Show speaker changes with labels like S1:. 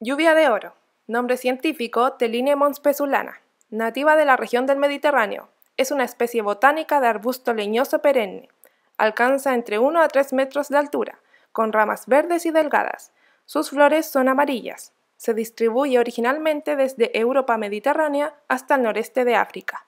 S1: Lluvia de oro. Nombre científico Telinia monspezulana, nativa de la región del Mediterráneo. Es una especie botánica de arbusto leñoso perenne. Alcanza entre 1 a 3 metros de altura, con ramas verdes y delgadas. Sus flores son amarillas. Se distribuye originalmente desde Europa mediterránea hasta el noreste de África.